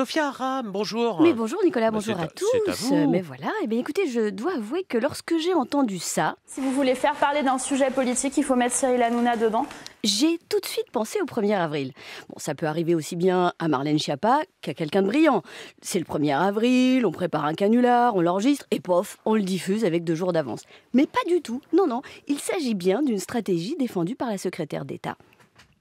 Sophia Aram, bonjour. Mais bonjour Nicolas, bah, bonjour à, tous. Mais voilà, et eh bien écoutez, je dois avouer que lorsque j'ai entendu ça. Si vous voulez faire parler d'un sujet politique, il faut mettre Cyril Hanouna dedans. J'ai tout de suite pensé au 1er avril. Bon, ça peut arriver aussi bien à Marlène Schiappa qu'à quelqu'un de brillant. C'est le 1er avril, on prépare un canular, on l'enregistre et pof, on le diffuse avec deux jours d'avance. Mais pas du tout. Non, non, il s'agit bien d'une stratégie défendue par la secrétaire d'État.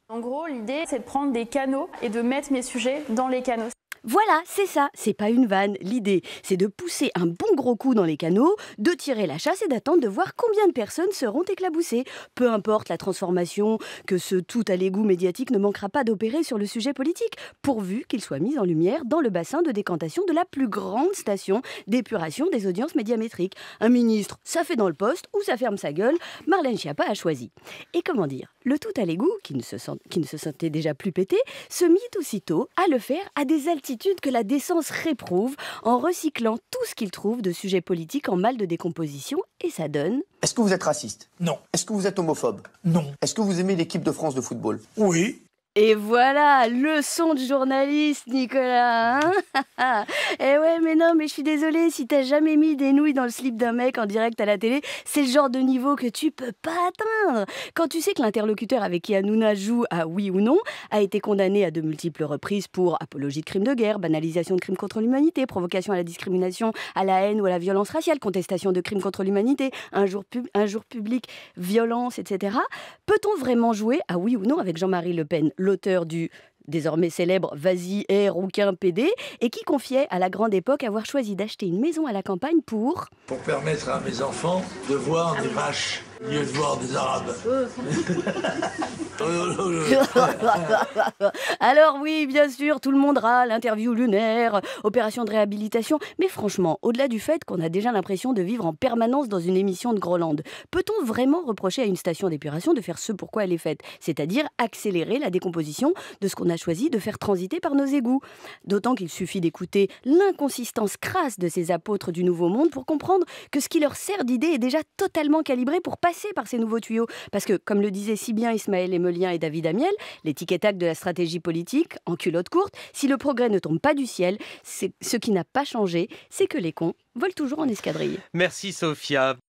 En gros, l'idée, c'est de prendre des canaux et de mettre mes sujets dans les canaux. Voilà, c'est ça, c'est pas une vanne. L'idée, c'est de pousser un bon gros coup dans les canaux, de tirer la chasse et d'attendre de voir combien de personnes seront éclaboussées. Peu importe la transformation que ce tout à l'égout médiatique ne manquera pas d'opérer sur le sujet politique, pourvu qu'il soit mis en lumière dans le bassin de décantation de la plus grande station d'épuration des audiences médiamétriques. Un ministre, ça fait dans le poste ou ça ferme sa gueule, Marlène Schiappa a choisi. Et comment dire le tout à l'égout, qui, ne se sentait déjà plus pété, se mit aussitôt à le faire à des altitudes que la décence réprouve en recyclant tout ce qu'il trouve de sujets politiques en mal de décomposition et ça donne. Est-ce que vous êtes raciste Non. Est-ce que vous êtes homophobe Non. Est-ce que vous aimez l'équipe de France de football Oui. Et voilà, leçon de journaliste, Nicolas. Hein. eh ouais, mais non, mais je suis désolée, si t'as jamais mis des nouilles dans le slip d'un mec en direct à la télé, c'est le genre de niveau que tu peux pas atteindre. Quand tu sais que l'interlocuteur avec qui Hanouna joue à oui ou non a été condamné à de multiples reprises pour apologie de crimes de guerre, banalisation de crimes contre l'humanité, provocation à la discrimination, à la haine ou à la violence raciale, contestation de crimes contre l'humanité, un, un jour public, violence, etc. Peut-on vraiment jouer à oui ou non avec Jean-Marie Le Pen l'auteur du désormais célèbre Vas-y, rouquin, PD, et qui confiait à la grande époque avoir choisi d'acheter une maison à la campagne pour... Pour permettre à mes enfants de voir des vaches des Alors oui, bien sûr, tout le monde râle, l'interview lunaire, opération de réhabilitation, mais franchement, au-delà du fait qu'on a déjà l'impression de vivre en permanence dans une émission de Groland, peut-on vraiment reprocher à une station d'épuration de faire ce quoi elle est faite, c'est-à-dire accélérer la décomposition de ce qu'on a choisi de faire transiter par nos égouts D'autant qu'il suffit d'écouter l'inconsistance crasse de ces apôtres du Nouveau Monde pour comprendre que ce qui leur sert d'idée est déjà totalement calibré pour pas par ces nouveaux tuyaux. Parce que, comme le disaient si bien Ismaël Emelien et David Amiel, l'étiquette de la stratégie politique, en culotte courte, si le progrès ne tombe pas du ciel, ce qui n'a pas changé, c'est que les cons volent toujours en escadrille. Merci Sophia.